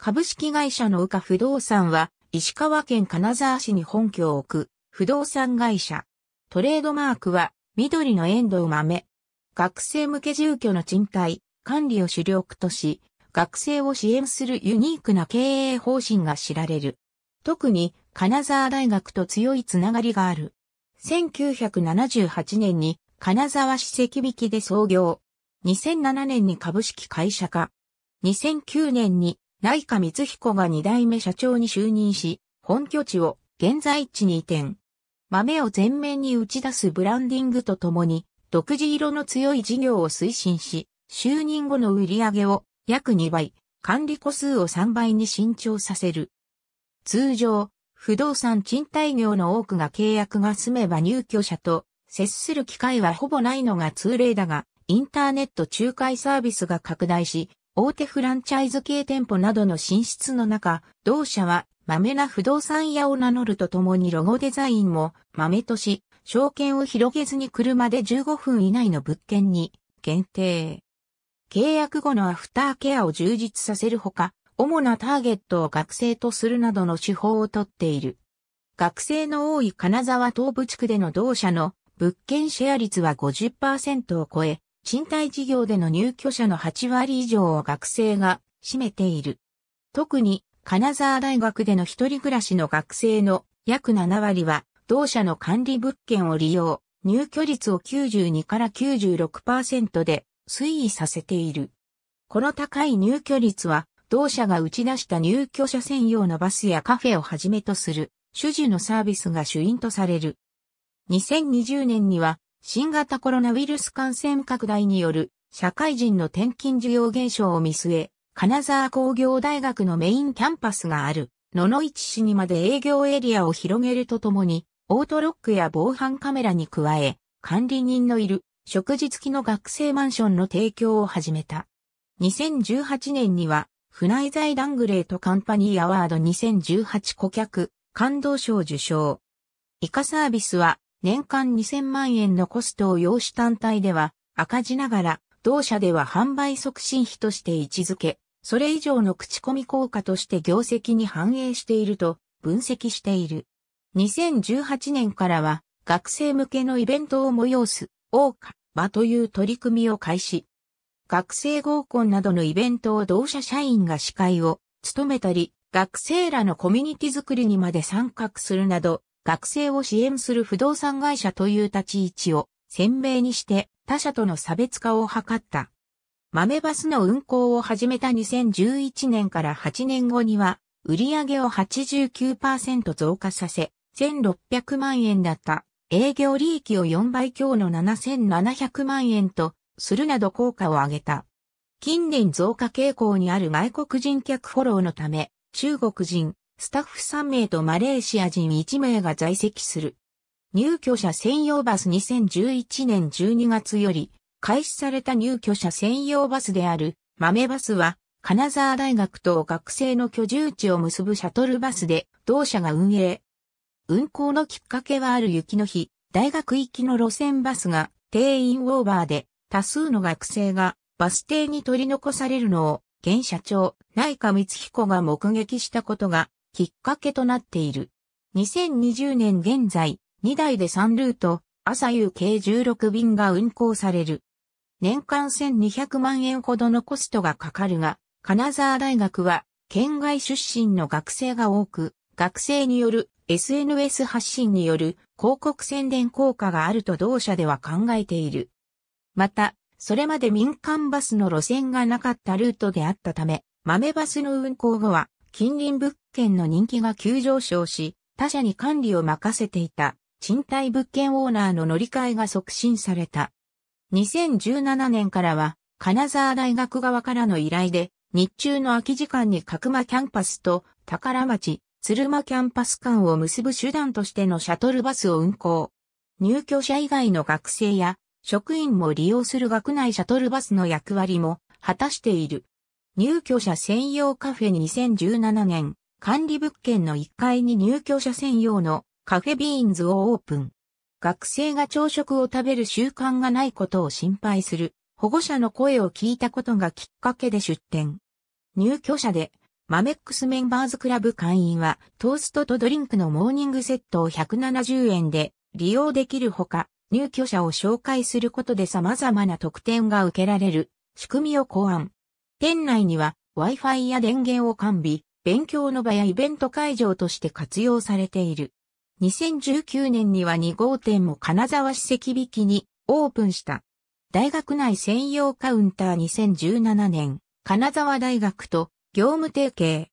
株式会社の宇賀不動産は、石川県金沢市に本拠を置く、不動産会社。トレードマークは、緑のエンドウ豆。学生向け住居の賃貸、管理を主力とし、学生を支援するユニークな経営方針が知られる。特に、金沢大学と強いつながりがある。1978年に、金沢市関引で創業。2007年に株式会社化。2009年に内科光彦が2代目社長に就任し、本拠地を現在地に移転。豆を前面に打ち出すブランディングとともに、独自色の強い事業を推進し、就任後の売り上げを約2倍、管理個数を3倍に伸長させる。通常、不動産賃貸業の多くが契約が済めば入居者と接する機会はほぼないのが通例だが、インターネット仲介サービスが拡大し、大手フランチャイズ系店舗などの進出の中、同社は、豆な不動産屋を名乗るとともにロゴデザインも、豆とし、証券を広げずに車で15分以内の物件に、限定。契約後のアフターケアを充実させるほか、主なターゲットを学生とするなどの手法をとっている。学生の多い金沢東部地区での同社の物件シェア率は50%を超え、賃貸事業での入居者の8割以上を学生が占めている。特に、金沢大学での一人暮らしの学生の約7割は、同社の管理物件を利用、入居率を92から96%で推移させている。この高い入居率は、同社が打ち出した入居者専用のバスやカフェをはじめとする、主事のサービスが主因とされる。2020年には、新型コロナウイルス感染拡大による社会人の転勤需要減少を見据え、金沢工業大学のメインキャンパスがある野々市市にまで営業エリアを広げるとともに、オートロックや防犯カメラに加え、管理人のいる食事付きの学生マンションの提供を始めた。2018年には、船井財団グレートカンパニーアワード2018顧客、感動賞受賞。以下サービスは、年間2000万円のコストを要し単体では赤字ながら、同社では販売促進費として位置づけ、それ以上の口コミ効果として業績に反映していると分析している。2018年からは学生向けのイベントを催す、大花場という取り組みを開始。学生合コンなどのイベントを同社社員が司会を務めたり、学生らのコミュニティ作りにまで参画するなど、学生を支援する不動産会社という立ち位置を鮮明にして他社との差別化を図った。豆バスの運行を始めた2011年から8年後には、売上を89%増加させ、1600万円だった営業利益を4倍強の7700万円とするなど効果を上げた。近年増加傾向にある外国人客フォローのため、中国人、スタッフ3名とマレーシア人1名が在籍する。入居者専用バス2011年12月より開始された入居者専用バスである豆バスは金沢大学と学生の居住地を結ぶシャトルバスで同社が運営。運行のきっかけはある雪の日、大学行きの路線バスが定員オーバーで多数の学生がバス停に取り残されるのを現社長内科光彦が目撃したことがきっかけとなっている。2020年現在、2台で3ルート、朝夕計16便が運行される。年間1200万円ほどのコストがかかるが、金沢大学は県外出身の学生が多く、学生による SNS 発信による広告宣伝効果があると同社では考えている。また、それまで民間バスの路線がなかったルートであったため、豆バスの運行後は近隣物件の人気が急上昇し、他社に管理を任せていた賃貸物件オーナーの乗り換えが促進された。2017年からは、金沢大学側からの依頼で、日中の空き時間に角間キャンパスと宝町、鶴間キャンパス間を結ぶ手段としてのシャトルバスを運行。入居者以外の学生や職員も利用する学内シャトルバスの役割も果たしている。入居者専用カフェ2017年、管理物件の1階に入居者専用のカフェビーンズをオープン。学生が朝食を食べる習慣がないことを心配する保護者の声を聞いたことがきっかけで出店。入居者でマメックスメンバーズクラブ会員はトーストとドリンクのモーニングセットを170円で利用できるほか、入居者を紹介することで様々な特典が受けられる仕組みを考案。店内には Wi-Fi や電源を完備、勉強の場やイベント会場として活用されている。2019年には2号店も金沢史跡引きにオープンした。大学内専用カウンター2017年、金沢大学と業務提携。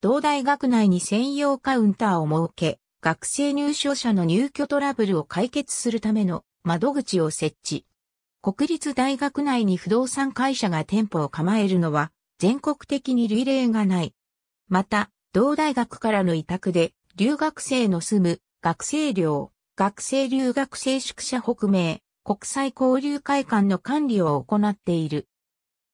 同大学内に専用カウンターを設け、学生入所者の入居トラブルを解決するための窓口を設置。国立大学内に不動産会社が店舗を構えるのは全国的に類例がない。また、同大学からの委託で、留学生の住む、学生寮、学生留学生宿舎北名、国際交流会館の管理を行っている。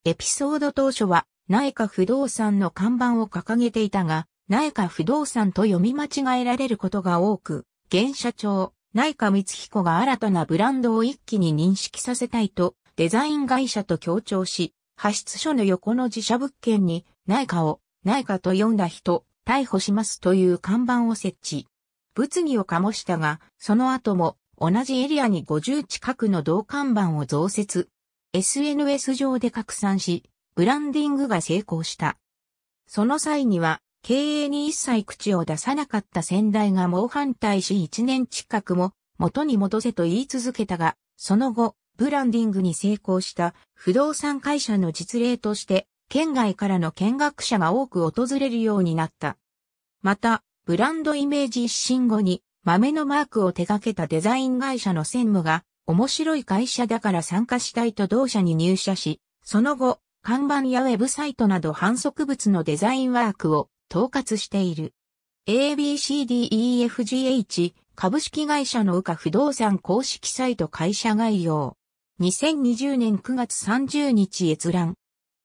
エピソード当初は、内科不動産の看板を掲げていたが、内科不動産と読み間違えられることが多く、現社長、内科光彦が新たなブランドを一気に認識させたいと、デザイン会社と協調し、派出所の横の自社物件に内科をないかと読んだ人、逮捕しますという看板を設置。物議を醸したが、その後も同じエリアに50近くの同看板を増設。SNS 上で拡散し、ブランディングが成功した。その際には、経営に一切口を出さなかった先代が猛反対し1年近くも元に戻せと言い続けたが、その後、ブランディングに成功した不動産会社の実例として県外からの見学者が多く訪れるようになった。また、ブランドイメージ一新後に、豆のマークを手掛けたデザイン会社の専務が、面白い会社だから参加したいと同社に入社し、その後、看板やウェブサイトなど反則物のデザインワークを統括している。ABCDEFGH 株式会社の宇下不動産公式サイト会社概要。2020年9月30日閲覧。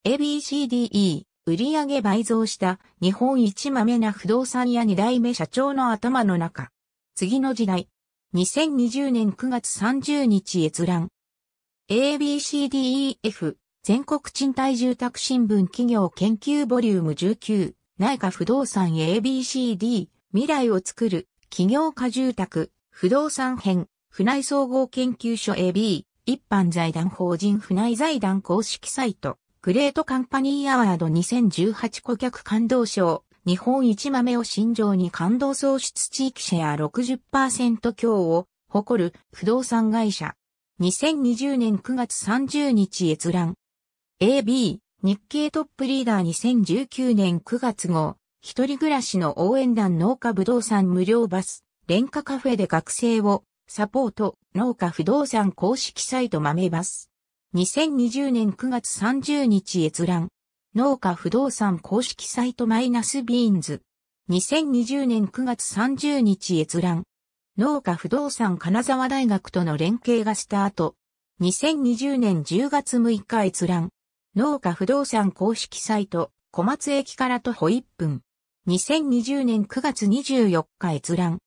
ABCDE 売上倍増した日本一豆な不動産屋二代目社長の頭の中。次の時代。2020年9月30日閲覧。ABCDEF 全国賃貸住宅新聞企業研究ボリューム19内科不動産 ABCD 未来を作る企業家住宅不動産編船内総合研究所 AB 一般財団法人船内財団公式サイトグレートカンパニーアワード2018顧客感動賞、日本一豆を心情に感動創出地域シェア60%強を誇る不動産会社。2020年9月30日閲覧。AB、日経トップリーダー2019年9月号、一人暮らしの応援団農家不動産無料バス、廉価カフェで学生をサポート、農家不動産公式サイト豆バス。2020年9月30日閲覧。農家不動産公式サイトマイナスビーンズ。2020年9月30日閲覧。農家不動産金沢大学との連携がスタート。2020年10月6日閲覧。農家不動産公式サイト、小松駅から徒歩1分。2020年9月24日閲覧。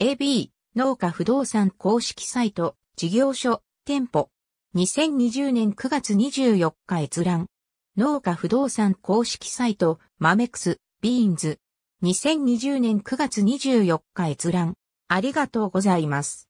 AB、農家不動産公式サイト、事業所、店舗、2020年9月24日閲覧。農家不動産公式サイト、マメクス、ビーンズ。2020年9月24日閲覧。ありがとうございます。